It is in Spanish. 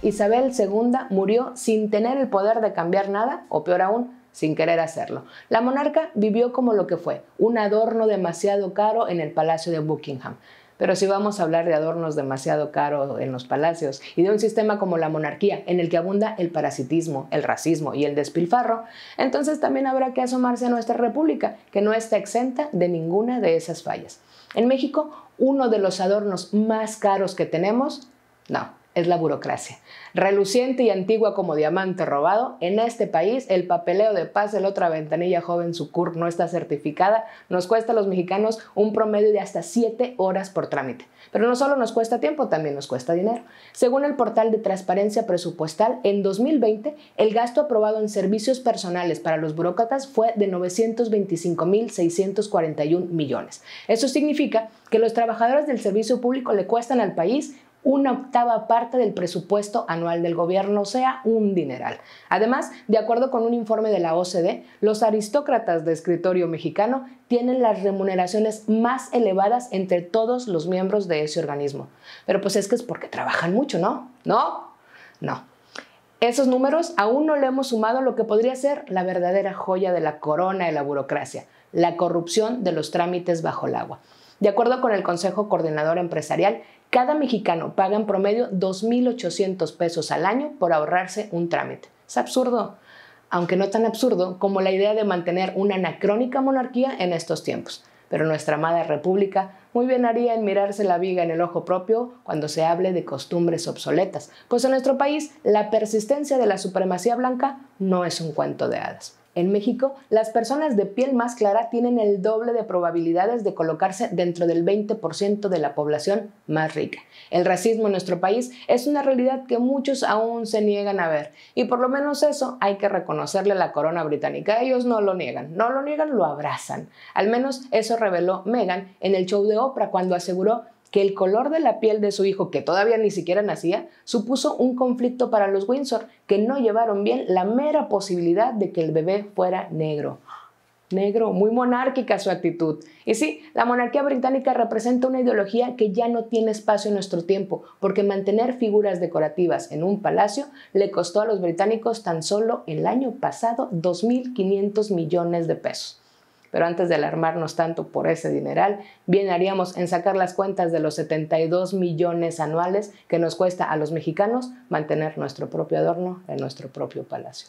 Isabel II murió sin tener el poder de cambiar nada, o peor aún, sin querer hacerlo. La monarca vivió como lo que fue, un adorno demasiado caro en el Palacio de Buckingham. Pero si vamos a hablar de adornos demasiado caros en los palacios y de un sistema como la monarquía, en el que abunda el parasitismo, el racismo y el despilfarro, entonces también habrá que asomarse a nuestra república, que no está exenta de ninguna de esas fallas. En México, uno de los adornos más caros que tenemos, no, es la burocracia. Reluciente y antigua como diamante robado, en este país el papeleo de de la otra ventanilla joven Sucur no está certificada, nos cuesta a los mexicanos un promedio de hasta 7 horas por trámite. Pero no solo nos cuesta tiempo, también nos cuesta dinero. Según el portal de transparencia presupuestal, en 2020 el gasto aprobado en servicios personales para los burócratas fue de 925.641 millones. Eso significa que los trabajadores del servicio público le cuestan al país una octava parte del presupuesto anual del gobierno, sea, un dineral. Además, de acuerdo con un informe de la OCDE, los aristócratas de escritorio mexicano tienen las remuneraciones más elevadas entre todos los miembros de ese organismo. Pero pues es que es porque trabajan mucho, ¿no? ¿No? No. Esos números aún no le hemos sumado lo que podría ser la verdadera joya de la corona de la burocracia, la corrupción de los trámites bajo el agua. De acuerdo con el Consejo Coordinador Empresarial, cada mexicano paga en promedio 2.800 pesos al año por ahorrarse un trámite. Es absurdo, aunque no tan absurdo como la idea de mantener una anacrónica monarquía en estos tiempos. Pero nuestra amada República muy bien haría en mirarse la viga en el ojo propio cuando se hable de costumbres obsoletas, pues en nuestro país la persistencia de la supremacía blanca no es un cuento de hadas. En México, las personas de piel más clara tienen el doble de probabilidades de colocarse dentro del 20% de la población más rica. El racismo en nuestro país es una realidad que muchos aún se niegan a ver y por lo menos eso hay que reconocerle a la corona británica. Ellos no lo niegan, no lo niegan, lo abrazan. Al menos eso reveló Meghan en el show de Oprah cuando aseguró que el color de la piel de su hijo, que todavía ni siquiera nacía, supuso un conflicto para los Windsor, que no llevaron bien la mera posibilidad de que el bebé fuera negro. Negro, muy monárquica su actitud. Y sí, la monarquía británica representa una ideología que ya no tiene espacio en nuestro tiempo, porque mantener figuras decorativas en un palacio le costó a los británicos tan solo el año pasado 2.500 millones de pesos. Pero antes de alarmarnos tanto por ese dineral, bien haríamos en sacar las cuentas de los 72 millones anuales que nos cuesta a los mexicanos mantener nuestro propio adorno en nuestro propio palacio.